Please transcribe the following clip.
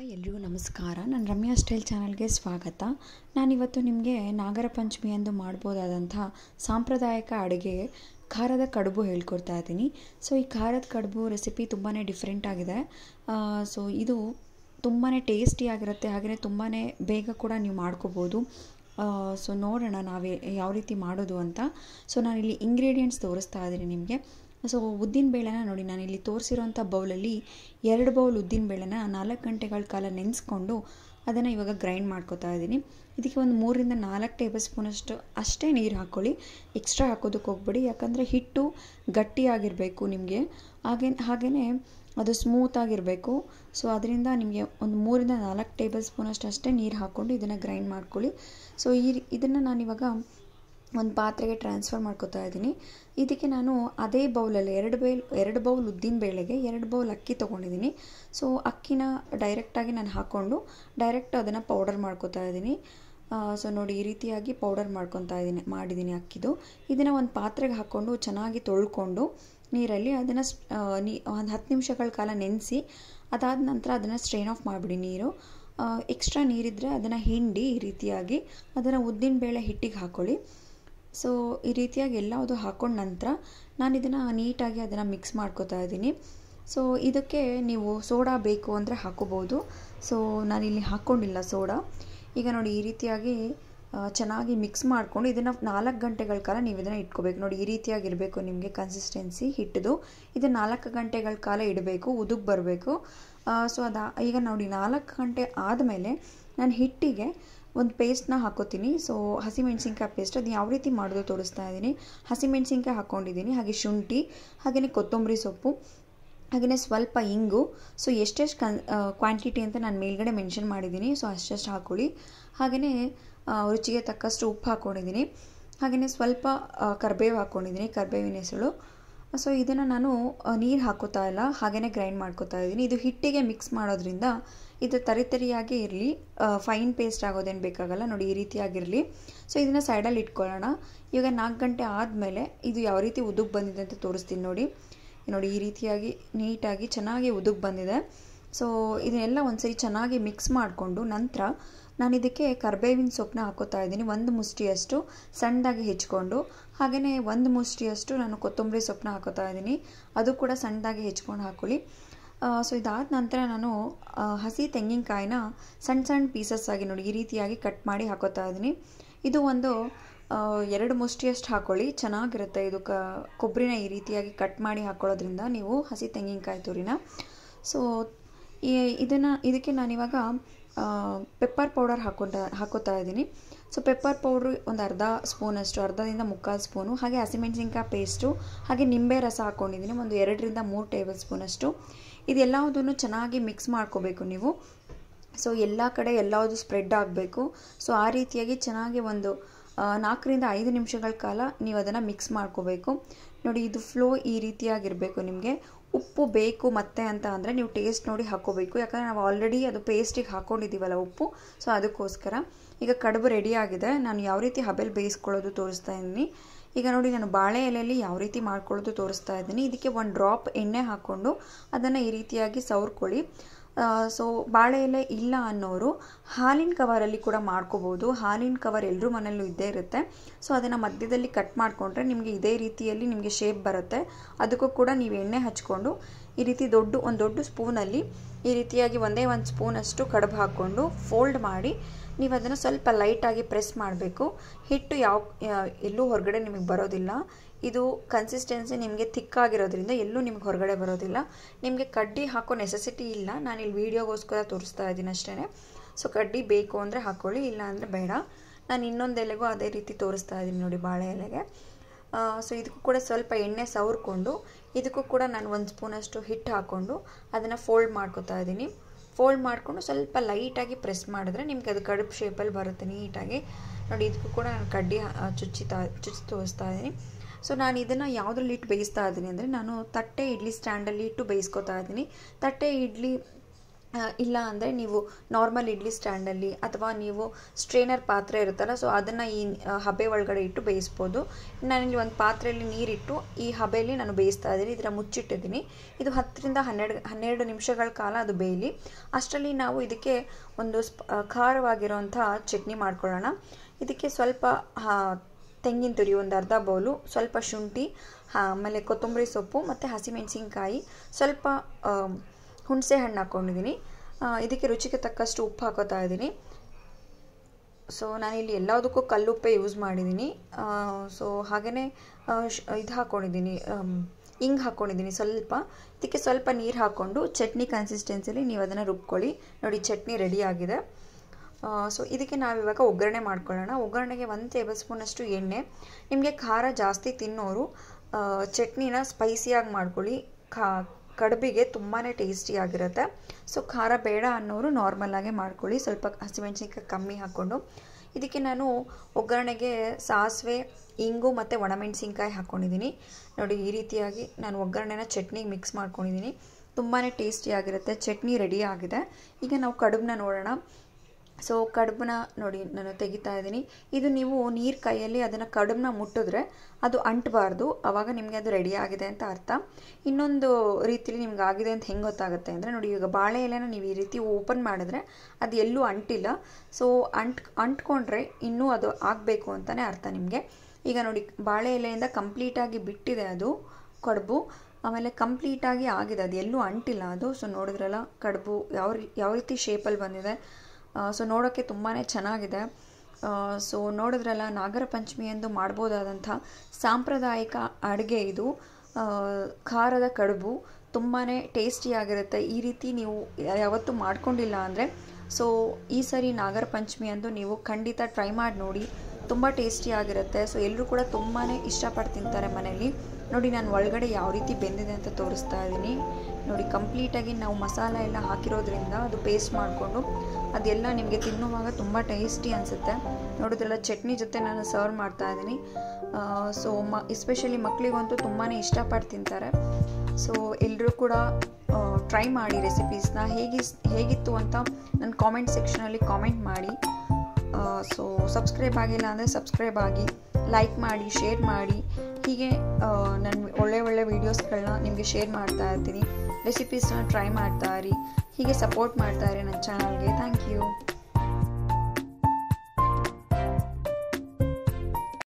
hi ಎಲ್ರಿಗೂ ನಮಸ್ಕಾರ ನಾನು ರಮ್ಯಾ ಸ್ಟೈಲ್ ಚಾನಲ್ಗೆ ಸ್ವಾಗತ ನಾನಿವತ್ತು ನಿಮಗೆ ನಾಗರ ಪಂಚಮಿ ಎಂದು ಮಾಡ್ಬೋದಾದಂಥ ಸಾಂಪ್ರದಾಯಿಕ ಅಡುಗೆ ಖಾರದ ಕಡುಬು ಹೇಳ್ಕೊಡ್ತಾ ಇದ್ದೀನಿ ಸೊ ಈ ಖಾರದ ಕಡುಬು ರೆಸಿಪಿ ತುಂಬಾ ಡಿಫ್ರೆಂಟ್ ಆಗಿದೆ ಸೊ ಇದು ತುಂಬಾ ಟೇಸ್ಟಿಯಾಗಿರುತ್ತೆ ಹಾಗೆಯೇ ತುಂಬಾ ಬೇಗ ಕೂಡ ನೀವು ಮಾಡ್ಕೋಬೋದು ಸೊ ನೋಡೋಣ ನಾವೇ ಯಾವ ರೀತಿ ಮಾಡೋದು ಅಂತ ಸೊ ನಾನಿಲ್ಲಿ ಇಂಗ್ರೀಡಿಯೆಂಟ್ಸ್ ತೋರಿಸ್ತಾ ಇದ್ದೀನಿ ನಿಮಗೆ ಸೊ ಉದ್ದಿನ ಬೇಳೆನ ನೋಡಿ ನಾನು ಇಲ್ಲಿ ತೋರಿಸಿರೋಂಥ ಬೌಲಲ್ಲಿ ಎರಡು ಬೌಲ್ ಉದ್ದಿನ ಬೇಳೆನ ನಾಲ್ಕು ಗಂಟೆಗಳ ಕಾಲ ನೆನೆಸ್ಕೊಂಡು ಅದನ್ನು ಇವಾಗ ಗ್ರೈಂಡ್ ಮಾಡ್ಕೋತಾ ಇದ್ದೀನಿ ಇದಕ್ಕೆ ಒಂದು ಮೂರಿಂದ ನಾಲ್ಕು ಟೇಬಲ್ ಸ್ಪೂನಷ್ಟು ಅಷ್ಟೇ ನೀರು ಹಾಕ್ಕೊಳ್ಳಿ ಎಕ್ಸ್ಟ್ರಾ ಹಾಕೋದಕ್ಕೆ ಹೋಗ್ಬೇಡಿ ಯಾಕಂದರೆ ಹಿಟ್ಟು ಗಟ್ಟಿಯಾಗಿರಬೇಕು ನಿಮಗೆ ಹಾಗೇ ಹಾಗೆಯೇ ಅದು ಸ್ಮೂತಾಗಿರಬೇಕು ಸೊ ಅದರಿಂದ ನಿಮಗೆ ಒಂದು ಮೂರಿಂದ ನಾಲ್ಕು ಟೇಬಲ್ ಸ್ಪೂನಷ್ಟು ಅಷ್ಟೇ ನೀರು ಹಾಕ್ಕೊಂಡು ಇದನ್ನು ಗ್ರೈಂಡ್ ಮಾಡ್ಕೊಳ್ಳಿ ಸೊ ಈ ಇದನ್ನು ನಾನಿವಾಗ ಒಂದು ಪಾತ್ರೆಗೆ ಟ್ರಾನ್ಸ್ಫರ್ ಮಾಡ್ಕೋತಾ ಇದ್ದೀನಿ ಇದಕ್ಕೆ ನಾನು ಅದೇ ಬೌಲಲ್ಲಿ ಎರಡು ಬೇಲ್ ಎರಡು ಬೌಲ್ ಉದ್ದಿನ ಬೇಳೆಗೆ ಎರಡು ಬೌಲ್ ಅಕ್ಕಿ ತೊಗೊಂಡಿದ್ದೀನಿ ಸೊ ಅಕ್ಕಿನ ಡೈರೆಕ್ಟಾಗಿ ನಾನು ಹಾಕ್ಕೊಂಡು ಡೈರೆಕ್ಟ್ ಅದನ್ನು ಪೌಡರ್ ಮಾಡ್ಕೋತಾ ಇದ್ದೀನಿ ಸೊ ನೋಡಿ ಈ ರೀತಿಯಾಗಿ ಪೌಡರ್ ಮಾಡ್ಕೊತಾ ಇದ್ದೀನಿ ಮಾಡಿದ್ದೀನಿ ಅಕ್ಕಿದು ಇದನ್ನು ಒಂದು ಪಾತ್ರೆಗೆ ಹಾಕ್ಕೊಂಡು ಚೆನ್ನಾಗಿ ತೊಳ್ಕೊಂಡು ನೀರಲ್ಲಿ ಅದನ್ನು ನೀ ಒಂದು ಹತ್ತು ನಿಮಿಷಗಳ ಕಾಲ ನೆನೆಸಿ ಅದಾದ ನಂತರ ಅದನ್ನು ಸ್ಟ್ರೈನ್ ಆಫ್ ಮಾಡಿಬಿಡಿ ನೀರು ಎಕ್ಸ್ಟ್ರಾ ನೀರಿದ್ದರೆ ಅದನ್ನು ಹಿಂಡಿ ಈ ರೀತಿಯಾಗಿ ಅದನ್ನು ಉದ್ದಿನ ಬೇಳೆ ಹಿಟ್ಟಿಗೆ ಹಾಕ್ಕೊಳ್ಳಿ ಸೊ ಈ ರೀತಿಯಾಗಿ ಎಲ್ಲ ಅದು ಹಾಕೊಂಡ ನಂತರ ನಾನು ಇದನ್ನು ನೀಟಾಗಿ ಅದನ್ನು ಮಿಕ್ಸ್ ಮಾಡ್ಕೋತಾ ಇದ್ದೀನಿ ಸೊ ಇದಕ್ಕೆ ನೀವು ಸೋಡಾ ಬೇಕು ಅಂದರೆ ಹಾಕೋಬೋದು ಸೊ ನಾನಿಲ್ಲಿ ಹಾಕ್ಕೊಂಡಿಲ್ಲ ಸೋಡಾ ಈಗ ನೋಡಿ ಈ ರೀತಿಯಾಗಿ ಚೆನ್ನಾಗಿ ಮಿಕ್ಸ್ ಮಾಡಿಕೊಂಡು ಇದನ್ನು ನಾಲ್ಕು ಗಂಟೆಗಳ ಕಾಲ ನೀವು ಇದನ್ನು ಇಟ್ಕೋಬೇಕು ನೋಡಿ ಈ ರೀತಿಯಾಗಿರಬೇಕು ನಿಮಗೆ ಕನ್ಸಿಸ್ಟೆನ್ಸಿ ಹಿಟ್ಟದು ಇದನ್ನು ನಾಲ್ಕು ಗಂಟೆಗಳ ಕಾಲ ಇಡಬೇಕು ಉದುಕ್ ಬರಬೇಕು ಸೊ ಅದು ಈಗ ನೋಡಿ ನಾಲ್ಕು ಗಂಟೆ ಆದಮೇಲೆ ನಾನು ಹಿಟ್ಟಿಗೆ ಒಂದು ಪೇಸ್ಟ್ನ ಹಾಕೋತೀನಿ ಸೊ ಹಸಿಮೆಣ್ಸಿನ್ಕಾಯಿ ಪೇಸ್ಟ್ ಅದು ಯಾವ ರೀತಿ ಮಾಡೋದು ತೋರಿಸ್ತಾ ಇದ್ದೀನಿ ಹಸಿಮೆಣ್ಸಿನ್ಕಾಯಿ ಹಾಕ್ಕೊಂಡಿದ್ದೀನಿ ಹಾಗೆ ಶುಂಠಿ ಹಾಗೆಯೇ ಕೊತ್ತಂಬರಿ ಸೊಪ್ಪು ಹಾಗೆಯೇ ಸ್ವಲ್ಪ ಇಂಗು ಸೊ ಎಷ್ಟೆಷ್ಟು ಕನ್ ಕ್ವಾಂಟಿಟಿ ಅಂತ ನಾನು ಮೇಲ್ಗಡೆ ಮೆನ್ಷನ್ ಮಾಡಿದ್ದೀನಿ ಸೊ ಅಷ್ಟೆಷ್ಟು ಹಾಕ್ಕೊಳ್ಳಿ ಹಾಗೆಯೇ ರುಚಿಗೆ ತಕ್ಕಷ್ಟು ಉಪ್ಪು ಹಾಕ್ಕೊಂಡಿದ್ದೀನಿ ಹಾಗೆಯೇ ಸ್ವಲ್ಪ ಕರ್ಬೇವು ಹಾಕ್ಕೊಂಡಿದ್ದೀನಿ ಕರ್ಬೇವಿನ ಹೆಸಳು ಸೊ ಇದನ್ನು ನಾನು ನೀರು ಹಾಕೋತಾ ಇಲ್ಲ ಹಾಗೇ ಗ್ರೈಂಡ್ ಮಾಡ್ಕೋತಾ ಇದ್ದೀನಿ ಇದು ಹಿಟ್ಟಿಗೆ ಮಿಕ್ಸ್ ಮಾಡೋದ್ರಿಂದ ಇದು ತರಿತರಿಯಾಗಿ ಇರಲಿ ಫೈನ್ ಪೇಸ್ಟ್ ಆಗೋದೇನು ಬೇಕಾಗಲ್ಲ ನೋಡಿ ಈ ರೀತಿಯಾಗಿರಲಿ ಸೊ ಇದನ್ನು ಸೈಡಲ್ಲಿ ಇಟ್ಕೊಳ್ಳೋಣ ಇವಾಗ ನಾಲ್ಕು ಗಂಟೆ ಆದಮೇಲೆ ಇದು ಯಾವ ರೀತಿ ಉದುಗ್ ಬಂದಿದೆ ಅಂತ ತೋರಿಸ್ತೀನಿ ನೋಡಿ ನೋಡಿ ಈ ರೀತಿಯಾಗಿ ನೀಟಾಗಿ ಚೆನ್ನಾಗಿ ಉದುಗ್ ಬಂದಿದೆ ಸೊ ಇದನ್ನೆಲ್ಲ ಒಂದ್ಸರಿ ಚೆನ್ನಾಗಿ ಮಿಕ್ಸ್ ಮಾಡಿಕೊಂಡು ನಂತರ ನಾನು ಇದಕ್ಕೆ ಕರ್ಬೇವಿನ ಸೊಪ್ಪನ್ನ ಹಾಕೋತಾ ಇದ್ದೀನಿ ಒಂದು ಮುಷ್ಟಿಯಷ್ಟು ಸಣ್ಣದಾಗಿ ಹೆಚ್ಕೊಂಡು ಹಾಗೆಯೇ ಒಂದು ಮುಷ್ಟಿಯಷ್ಟು ನಾನು ಕೊತ್ತಂಬರಿ ಸೊಪ್ಪನ್ನ ಹಾಕೋತಾ ಇದ್ದೀನಿ ಅದು ಕೂಡ ಸಣ್ಣದಾಗಿ ಹೆಚ್ಕೊಂಡು ಹಾಕೊಳ್ಳಿ ಸೊ ಇದಾದ ನಂತರ ನಾನು ಹಸಿ ತೆಂಗಿನಕಾಯಿನ ಸಣ್ಣ ಸಣ್ಣ ಪೀಸಸ್ ಆಗಿ ನೋಡಿ ಈ ರೀತಿಯಾಗಿ ಕಟ್ ಮಾಡಿ ಹಾಕೋತಾ ಇದ್ದೀನಿ ಇದು ಒಂದು ಎರಡು ಮುಷ್ಟಿಯಷ್ಟು ಹಾಕೊಳ್ಳಿ ಚೆನ್ನಾಗಿರುತ್ತೆ ಇದು ಕ ಕೊಬ್ಬರಿನ ಈ ರೀತಿಯಾಗಿ ಕಟ್ ಮಾಡಿ ಹಾಕೊಳ್ಳೋದ್ರಿಂದ ನೀವು ಹಸಿ ತೆಂಗಿನಕಾಯಿ ತುರಿನ ಸೊ ಇದನ್ನು ಇದಕ್ಕೆ ನಾನಿವಾಗ ಪೆಪ್ಪರ್ ಪೌಡರ್ ಹಾಕೊತ ಹಾಕೋತಾ ಇದ್ದೀನಿ ಸೊ ಪೆಪ್ಪರ್ ಪೌಡ್ರು ಒಂದು ಅರ್ಧ ಸ್ಪೂನ್ ಅಷ್ಟು ಅರ್ಧದಿಂದ ಮುಕ್ಕಾಲು ಸ್ಪೂನು ಹಾಗೆ ಹಸಿಮೆಣಸಿನ್ಕಾಯಿ ಪೇಸ್ಟು ಹಾಗೆ ನಿಂಬೆ ರಸ ಹಾಕ್ಕೊಂಡಿದ್ದೀನಿ ಒಂದು ಎರಡರಿಂದ ಮೂರು ಟೇಬಲ್ ಸ್ಪೂನಷ್ಟು ಇದೆಲ್ಲವುದನ್ನು ಚೆನ್ನಾಗಿ ಮಿಕ್ಸ್ ಮಾಡ್ಕೋಬೇಕು ನೀವು ಸೊ ಎಲ್ಲ ಕಡೆ ಎಲ್ಲವುದು ಸ್ಪ್ರೆಡ್ ಆಗಬೇಕು ಸೊ ಆ ರೀತಿಯಾಗಿ ಚೆನ್ನಾಗಿ ಒಂದು ನಾಲ್ಕರಿಂದ ಐದು ನಿಮಿಷಗಳ ಕಾಲ ನೀವು ಅದನ್ನು ಮಿಕ್ಸ್ ಮಾಡ್ಕೋಬೇಕು ನೋಡಿ ಇದು ಫ್ಲೋ ಈ ರೀತಿಯಾಗಿರಬೇಕು ನಿಮಗೆ ಉಪ್ಪು ಬೇಕು ಮತ್ತೆ ಅಂತ ಅಂದರೆ ನೀವು ಟೇಸ್ಟ್ ನೋಡಿ ಹಾಕೋಬೇಕು ಯಾಕಂದರೆ ನಾವು ಆಲ್ರೆಡಿ ಅದು ಪೇಸ್ಟಿಗೆ ಹಾಕ್ಕೊಂಡಿದ್ದೀವಲ್ಲ ಉಪ್ಪು ಸೊ ಅದಕ್ಕೋಸ್ಕರ ಈಗ ಕಡುಬು ರೆಡಿ ಆಗಿದೆ ನಾನು ಯಾವ ರೀತಿ ಹಬೆಲ್ ಬೇಯಿಸ್ಕೊಳ್ಳೋದು ತೋರಿಸ್ತಾ ಇದ್ದೀನಿ ಈಗ ನೋಡಿ ನಾನು ಬಾಳೆ ಎಲೆಯಲ್ಲಿ ಯಾವ ರೀತಿ ಮಾಡ್ಕೊಳ್ಳೋದು ತೋರಿಸ್ತಾ ಇದ್ದೀನಿ ಇದಕ್ಕೆ ಒಂದು ಡ್ರಾಪ್ ಎಣ್ಣೆ ಹಾಕ್ಕೊಂಡು ಅದನ್ನು ಈ ರೀತಿಯಾಗಿ ಸವರ್ಕೊಳ್ಳಿ ಸೊ ಬಾಳೆ ಎಲೆ ಇಲ್ಲ ಅನ್ನೋರು ಹಾಲಿನ ಕವರಲ್ಲಿ ಕೂಡ ಮಾಡ್ಕೋಬೋದು ಹಾಲಿನ ಕವರ್ ಎಲ್ಲರೂ ಮನೆಯಲ್ಲೂ ಇದ್ದೇ ಇರುತ್ತೆ ಸೊ ಅದನ್ನು ಮಧ್ಯದಲ್ಲಿ ಕಟ್ ಮಾಡಿಕೊಂಡ್ರೆ ನಿಮಗೆ ಇದೇ ರೀತಿಯಲ್ಲಿ ನಿಮಗೆ ಶೇಪ್ ಬರುತ್ತೆ ಅದಕ್ಕೂ ಕೂಡ ನೀವು ಎಣ್ಣೆ ಹಚ್ಕೊಂಡು ಈ ರೀತಿ ದೊಡ್ಡ ಒಂದು ದೊಡ್ಡ ಸ್ಪೂನಲ್ಲಿ ಈ ರೀತಿಯಾಗಿ ಒಂದೇ ಒಂದು ಸ್ಪೂನಷ್ಟು ಕಡುಬು ಹಾಕ್ಕೊಂಡು ಫೋಲ್ಡ್ ಮಾಡಿ ನೀವು ಅದನ್ನು ಸ್ವಲ್ಪ ಲೈಟಾಗಿ ಪ್ರೆಸ್ ಮಾಡಬೇಕು ಹಿಟ್ಟು ಯಾವ ಎಲ್ಲೂ ಹೊರಗಡೆ ನಿಮಗೆ ಬರೋದಿಲ್ಲ ಇದು ಕನ್ಸಿಸ್ಟೆನ್ಸಿ ನಿಮಗೆ ಆಗಿರೋದ್ರಿಂದ ಎಲ್ಲೂ ನಿಮ್ಗೆ ಹೊರಗಡೆ ಬರೋದಿಲ್ಲ ನಿಮಗೆ ಕಡ್ಡಿ ಹಾಕೋ ನೆಸೆಸಿಟಿ ಇಲ್ಲ ನಾನು ಇಲ್ಲಿ ವೀಡಿಯೋಗೋಸ್ಕರ ತೋರಿಸ್ತಾ ಇದ್ದೀನಿ ಅಷ್ಟೇ ಸೊ ಕಡ್ಡಿ ಬೇಕು ಅಂದರೆ ಹಾಕ್ಕೊಳ್ಳಿ ಇಲ್ಲ ಅಂದರೆ ಬೇಡ ನಾನು ಇನ್ನೊಂದು ಎಲೆಗೂ ಅದೇ ರೀತಿ ತೋರಿಸ್ತಾ ಇದ್ದೀನಿ ನೋಡಿ ಬಾಳೆ ಎಲೆಗೆ ಸೊ ಇದಕ್ಕೂ ಕೂಡ ಸ್ವಲ್ಪ ಎಣ್ಣೆ ಸವರ್ಕೊಂಡು ಇದಕ್ಕೂ ಕೂಡ ನಾನು ಒಂದು ಸ್ಪೂನಷ್ಟು ಹಿಟ್ಟು ಹಾಕ್ಕೊಂಡು ಅದನ್ನು ಫೋಲ್ಡ್ ಮಾಡ್ಕೋತಾ ಇದ್ದೀನಿ ಫೋಲ್ಡ್ ಮಾಡಿಕೊಂಡು ಸ್ವಲ್ಪ ಲೈಟಾಗಿ ಪ್ರೆಸ್ ಮಾಡಿದ್ರೆ ನಿಮಗೆ ಅದು ಕಡುಬು ಶೇಪಲ್ಲಿ ಬರುತ್ತೆ ನೀಟಾಗಿ ನೋಡಿ ಇದಕ್ಕೂ ಕೂಡ ನಾನು ಕಡ್ಡಿ ಚುಚ್ಚಿತಾ ಚುಚ್ಚಿ ತೋರಿಸ್ತಾ ಇದ್ದೀನಿ ಸೊ ನಾನು ಇದನ್ನು ಯಾವುದ್ರಲ್ಲಿ ಇಟ್ಟು ಬೇಯಿಸ್ತಾ ಇದ್ದೀನಿ ಅಂದರೆ ನಾನು ತಟ್ಟೆ ಇಡ್ಲಿ ಸ್ಟ್ಯಾಂಡಲ್ಲಿ ಇಟ್ಟು ಬೇಯಿಸ್ಕೊತಾ ಇದ್ದೀನಿ ತಟ್ಟೆ ಇಡ್ಲಿ ಇಲ್ಲ ಅಂದರೆ ನೀವು ನಾರ್ಮಲ್ ಇಡ್ಲಿ ಸ್ಟ್ಯಾಂಡಲ್ಲಿ ಅಥವಾ ನೀವು ಸ್ಟ್ರೇನರ್ ಪಾತ್ರೆ ಇರುತ್ತಲ್ಲ ಸೊ ಅದನ್ನು ಈ ಹಬೆ ಒಳಗಡೆ ಇಟ್ಟು ಬೇಯಿಸ್ಬೋದು ನಾನಿಲ್ಲಿ ಒಂದು ಪಾತ್ರೆಯಲ್ಲಿ ನೀರಿಟ್ಟು ಈ ಹಬೆಯಲ್ಲಿ ನಾನು ಬೇಯಿಸ್ತಾ ಇದ್ದೀನಿ ಇದರ ಮುಚ್ಚಿಟ್ಟಿದ್ದೀನಿ ಇದು ಹತ್ತರಿಂದ ಹನ್ನೆರಡು ಹನ್ನೆರಡು ನಿಮಿಷಗಳ ಕಾಲ ಅದು ಬೇಯಲಿ ಅಷ್ಟರಲ್ಲಿ ನಾವು ಇದಕ್ಕೆ ಒಂದು ಸ್ಪ ಚಟ್ನಿ ಮಾಡ್ಕೊಳ್ಳೋಣ ಇದಕ್ಕೆ ಸ್ವಲ್ಪ ತೆಂಗಿನ ತುರಿ ಒಂದು ಅರ್ಧ ಬೌಲು ಸ್ವಲ್ಪ ಶುಂಠಿ ಆಮೇಲೆ ಕೊತ್ತಂಬರಿ ಸೊಪ್ಪು ಮತ್ತು ಹಸಿಮೆಣಸಿನ್ಕಾಯಿ ಸ್ವಲ್ಪ ಹುಣಸೆ ಹಣ್ಣು ಹಾಕ್ಕೊಂಡಿದ್ದೀನಿ ಇದಕ್ಕೆ ರುಚಿಗೆ ತಕ್ಕಷ್ಟು ಉಪ್ಪು ಹಾಕೋತಾ ಇದ್ದೀನಿ ಸೊ ನಾನಿಲ್ಲಿ ಎಲ್ಲದಕ್ಕೂ ಕಲ್ಲುಪ್ಪೆ ಯೂಸ್ ಮಾಡಿದ್ದೀನಿ ಸೊ ಹಾಗೆಯೇ ಇದು ಹಾಕ್ಕೊಂಡಿದ್ದೀನಿ ಹಿಂಗೆ ಹಾಕ್ಕೊಂಡಿದ್ದೀನಿ ಸ್ವಲ್ಪ ಇದಕ್ಕೆ ಸ್ವಲ್ಪ ನೀರು ಹಾಕ್ಕೊಂಡು ಚಟ್ನಿ ಕನ್ಸಿಸ್ಟೆನ್ಸಿಯಲ್ಲಿ ನೀವು ಅದನ್ನು ರುಬ್ಕೊಳ್ಳಿ ನೋಡಿ ಚಟ್ನಿ ರೆಡಿ ಆಗಿದೆ ಸೊ ಇದಕ್ಕೆ ನಾವಿವಾಗ ಒಗ್ಗರಣೆ ಮಾಡ್ಕೊಳ್ಳೋಣ ಒಗ್ಗರಣೆಗೆ ಒಂದು ಟೇಬಲ್ ಸ್ಪೂನಷ್ಟು ಎಣ್ಣೆ ನಿಮಗೆ ಖಾರ ಜಾಸ್ತಿ ತಿನ್ನೋರು ಚಟ್ನಿನ ಸ್ಪೈಸಿಯಾಗಿ ಮಾಡ್ಕೊಳ್ಳಿ ಖಾ ಕಡುಬಿಗೆ ತುಂಬಾ ಟೇಸ್ಟಿಯಾಗಿರುತ್ತೆ ಸೊ ಖಾರ ಬೇಡ ಅನ್ನೋರು ನಾರ್ಮಲಾಗೆ ಮಾಡ್ಕೊಳ್ಳಿ ಸ್ವಲ್ಪ ಹಸಿಮೆಣ್ಸಿನ್ಕಾಯಿ ಕಮ್ಮಿ ಹಾಕ್ಕೊಂಡು ಇದಕ್ಕೆ ನಾನು ಒಗ್ಗರಣೆಗೆ ಸಾಸಿವೆ ಇಂಗು ಮತ್ತು ಒಣಮೆಣ್ಸಿನ್ಕಾಯಿ ಹಾಕ್ಕೊಂಡಿದ್ದೀನಿ ನೋಡಿ ಈ ರೀತಿಯಾಗಿ ನಾನು ಒಗ್ಗರಣೆನ ಚಟ್ನಿಗೆ ಮಿಕ್ಸ್ ಮಾಡ್ಕೊಂಡಿದ್ದೀನಿ ತುಂಬಾ ಟೇಸ್ಟಿಯಾಗಿರುತ್ತೆ ಚಟ್ನಿ ರೆಡಿ ಆಗಿದೆ ಈಗ ನಾವು ಕಡುಬನ್ನ ನೋಡೋಣ ಸೊ ಕಡುಬನ್ನ ನೋಡಿ ನಾನು ತೆಗಿತಾ ಇದ್ದೀನಿ ಇದು ನೀವು ನೀರು ಕೈಯಲ್ಲಿ ಅದನ್ನು ಕಡುಬನ್ನ ಮುಟ್ಟಿದ್ರೆ ಅದು ಅಂಟಬಾರ್ದು ಆವಾಗ ನಿಮಗೆ ಅದು ರೆಡಿ ಆಗಿದೆ ಅಂತ ಅರ್ಥ ಇನ್ನೊಂದು ರೀತಿಲಿ ನಿಮ್ಗೆ ಆಗಿದೆ ಅಂತ ಹೆಂಗೆ ಗೊತ್ತಾಗುತ್ತೆ ಅಂದರೆ ನೋಡಿ ಈಗ ಬಾಳೆ ಎಲೆನ ನೀವು ಈ ರೀತಿ ಓಪನ್ ಮಾಡಿದ್ರೆ ಅದು ಎಲ್ಲೂ ಅಂಟಿಲ್ಲ ಸೊ ಅಂಟ್ ಅಂಟ್ಕೊಂಡ್ರೆ ಇನ್ನೂ ಅದು ಆಗಬೇಕು ಅಂತಲೇ ಅರ್ಥ ನಿಮಗೆ ಈಗ ನೋಡಿ ಬಾಳೆ ಎಲೆಯಿಂದ ಕಂಪ್ಲೀಟಾಗಿ ಬಿಟ್ಟಿದೆ ಅದು ಕಡುಬು ಆಮೇಲೆ ಕಂಪ್ಲೀಟಾಗಿ ಆಗಿದೆ ಅದು ಎಲ್ಲೂ ಅಂಟಿಲ್ಲ ಅದು ಸೊ ನೋಡಿದ್ರಲ್ಲ ಕಡುಬು ಯಾವ ಯಾವ ರೀತಿ ಶೇಪಲ್ಲಿ ಬಂದಿದೆ ಸೊ ನೋಡೋಕ್ಕೆ ತುಂಬಾ ಚೆನ್ನಾಗಿದೆ ಸೊ ನೋಡಿದ್ರಲ್ಲ ನಾಗರ ಪಂಚಮಿಯಂದು ಮಾಡ್ಬೋದಾದಂಥ ಸಾಂಪ್ರದಾಯಿಕ ಅಡುಗೆ ಇದು ಖಾರದ ಕಡುಬು ತುಂಬಾ ಟೇಸ್ಟಿಯಾಗಿರುತ್ತೆ ಈ ರೀತಿ ನೀವು ಯಾವತ್ತೂ ಮಾಡ್ಕೊಂಡಿಲ್ಲ ಅಂದರೆ ಸೊ ಈ ಸರಿ ನಾಗರ ಪಂಚಮಿ ಅಂದು ನೀವು ಖಂಡಿತ ಟ್ರೈ ಮಾಡಿ ನೋಡಿ ತುಂಬ ಟೇಸ್ಟಿಯಾಗಿರುತ್ತೆ ಸೊ ಎಲ್ಲರೂ ಕೂಡ ತುಂಬಾ ಇಷ್ಟಪಟ್ಟು ತಿಂತಾರೆ ಮನೆಯಲ್ಲಿ ನೋಡಿ ನಾನು ಒಳಗಡೆ ಯಾವ ರೀತಿ ಬೆಂದಿದೆ ಅಂತ ತೋರಿಸ್ತಾ ಇದ್ದೀನಿ ನೋಡಿ ಕಂಪ್ಲೀಟಾಗಿ ನಾವು ಮಸಾಲ ಎಲ್ಲ ಹಾಕಿರೋದ್ರಿಂದ ಅದು ಪೇಸ್ಟ್ ಮಾಡಿಕೊಂಡು ಅದೆಲ್ಲ ನಿಮಗೆ ತಿನ್ನುವಾಗ ತುಂಬ ಟೇಸ್ಟಿ ಅನಿಸುತ್ತೆ ನೋಡಿದ್ರೆಲ್ಲ ಚಟ್ನಿ ಜೊತೆ ನಾನು ಸರ್ವ್ ಮಾಡ್ತಾ ಇದ್ದೀನಿ ಸೊ ಮ ಎಸ್ಪೆಷಲಿ ಮಕ್ಕಳಿಗಂತೂ ತುಂಬಾ ಇಷ್ಟಪಟ್ಟು ತಿಂತಾರೆ ಸೊ ಎಲ್ಲರೂ ಕೂಡ ಟ್ರೈ ಮಾಡಿ ರೆಸಿಪೀಸ್ನ ಹೇಗಿ ಹೇಗಿತ್ತು ಅಂತ ನನ್ನ ಕಾಮೆಂಟ್ ಸೆಕ್ಷನಲ್ಲಿ ಕಾಮೆಂಟ್ ಮಾಡಿ ಸೊ ಸಬ್ಸ್ಕ್ರೈಬ್ ಆಗಿಲ್ಲ ಅಂದರೆ ಸಬ್ಸ್ಕ್ರೈಬ್ ಆಗಿ ಲೈಕ್ ಮಾಡಿ ಶೇರ್ ಮಾಡಿ ಹೀಗೆ ನನ್ನ ಒಳ್ಳೆ ಒಳ್ಳೆ ವೀಡಿಯೋಸ್ಗಳನ್ನ ನಿಮಗೆ ಶೇರ್ ಮಾಡ್ತಾ ಇರ್ತೀನಿ ರೆಸಿಪೀಸ್ನ ಟ್ರೈ ಮಾಡ್ತಾ ಇರಿ ಹೀಗೆ ಸಪೋರ್ಟ್ ಮಾಡ್ತಾ ಇರಿ ನನ್ನ ಚಾನಲ್ಗೆ ಥ್ಯಾಂಕ್ ಯು